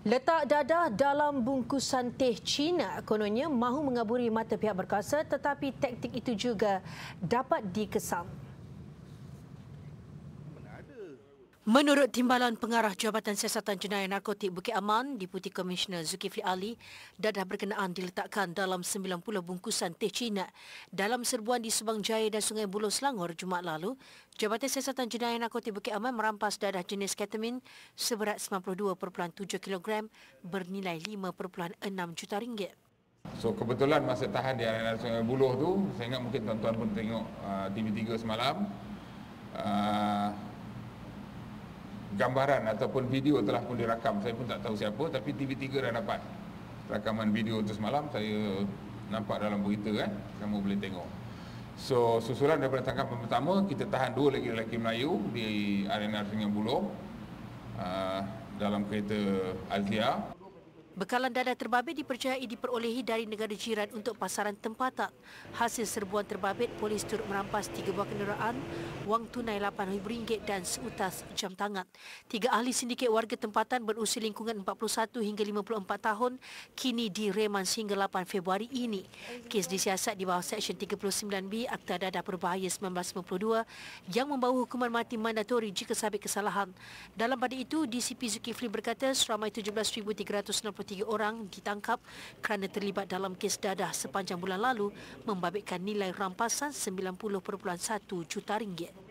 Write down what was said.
Letak dadah dalam bungkusan teh Cina kononnya mahu mengaburi mata pihak berkuasa tetapi taktik itu juga dapat dikesan. Menurut Timbalan Pengarah Jabatan Siasatan Jenayah Narkotik Bukit Aman, Deputi Komisioner Zulkifli Ali, dadah berkenaan diletakkan dalam 90 bungkusan teh Cina dalam serbuan di Subang Jaya dan Sungai Buloh Selangor Jumaat lalu. Jabatan Siasatan Jenayah Narkotik Bukit Aman merampas dadah jenis ketamin seberat 92.7 kg bernilai 5.6 juta ringgit. So kebetulan masa tahan di area Sungai Buloh tu, saya ingat mungkin tuan-tuan pun tengok uh, TV3 semalam. Uh, gambaran ataupun video telah pun dirakam saya pun tak tahu siapa tapi TV3 dah dapat rakaman video tu semalam saya nampak dalam berita kan kamu boleh tengok so susulan daripada tangkapan pertama kita tahan dua lagi lelaki Melayu di arena Sungai Buloh uh, dalam kereta Azia Bekalan dadah terbabit dipercayai diperolehi dari negara jiran untuk pasaran tempatan. Hasil serbuan terbabit, polis turut merampas tiga buah kenderaan, wang tunai RM8,000 dan seutas jam tangan. Tiga ahli sindiket warga tempatan berusia lingkungan 41 hingga 54 tahun kini direman sehingga 8 Februari ini. Kes disiasat di bawah Seksyen 39B Akta Dadah Berbahaya 1992 yang membawa hukuman mati mandatori jika sabit kesalahan. Dalam pada itu, DCP Zulkifli berkata seramai 17,363 tiga orang ditangkap kerana terlibat dalam kes dadah sepanjang bulan lalu membabitkan nilai rampasan 90.1 juta ringgit.